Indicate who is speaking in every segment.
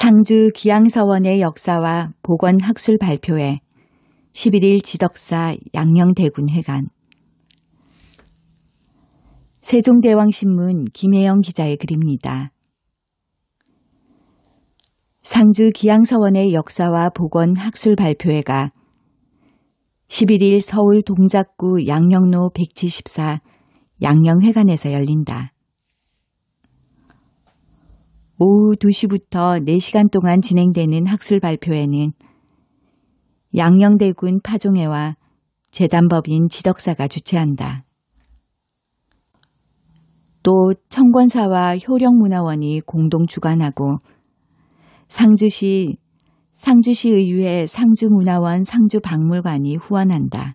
Speaker 1: 상주 기양서원의 역사와 보건학술 발표회 11일 지덕사 양녕대군회관 세종대왕신문 김혜영 기자의 글입니다. 상주 기양서원의 역사와 보건학술 발표회가 11일 서울 동작구 양녕로 174 양녕회관에서 열린다. 오후 2시부터 4시간 동안 진행되는 학술 발표회는 양녕대군 파종회와 재단법인 지덕사가 주최한다. 또 청권사와 효령문화원이 공동 주관하고 상주시 상주시의회 상주문화원 상주박물관이 후원한다.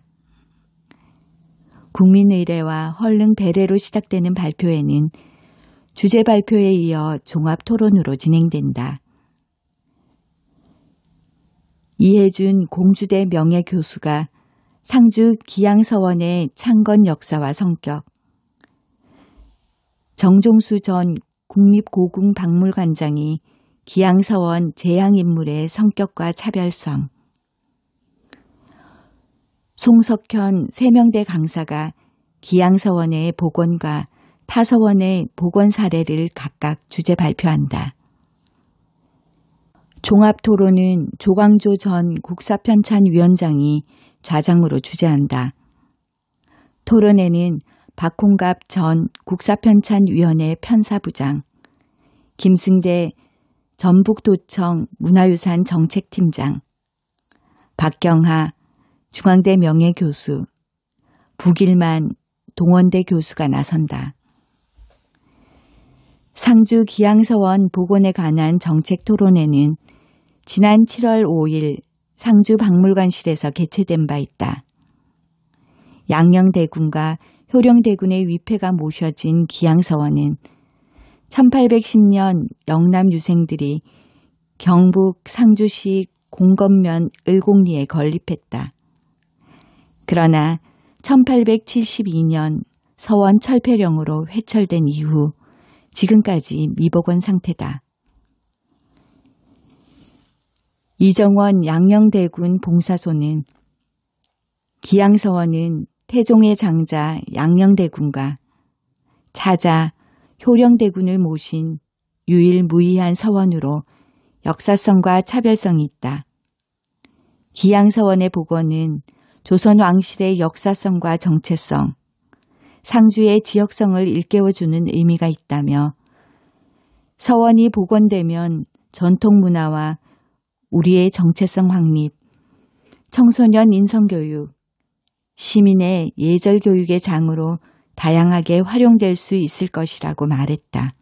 Speaker 1: 국민의례와 헐릉 배례로 시작되는 발표회는 주제 발표에 이어 종합 토론으로 진행된다. 이해준 공주대 명예교수가 상주 기양서원의 창건 역사와 성격, 정종수 전 국립고궁박물관장이 기양서원 재앙인물의 성격과 차별성, 송석현 세명대 강사가 기양서원의 복원과 타서원의 보건 사례를 각각 주제 발표한다. 종합 토론은 조광조 전 국사편찬위원장이 좌장으로 주재한다. 토론에는 박홍갑 전 국사편찬위원회 편사부장, 김승대 전북도청 문화유산 정책팀장, 박경하 중앙대 명예교수, 북일만 동원대 교수가 나선다. 상주 기양서원 복원에 관한 정책 토론회는 지난 7월 5일 상주 박물관실에서 개최된 바 있다. 양녕대군과 효령대군의 위패가 모셔진 기양서원은 1810년 영남 유생들이 경북 상주시 공건면 을곡리에 건립했다. 그러나 1872년 서원 철폐령으로 회철된 이후 지금까지 미복원 상태다. 이정원 양녕대군 봉사소는 기양서원은 태종의 장자 양녕대군과 자자 효령대군을 모신 유일무이한 서원으로 역사성과 차별성이 있다. 기양서원의 복원은 조선 왕실의 역사성과 정체성, 상주의 지역성을 일깨워주는 의미가 있다며 서원이 복원되면 전통 문화와 우리의 정체성 확립, 청소년 인성교육, 시민의 예절교육의 장으로 다양하게 활용될 수 있을 것이라고 말했다.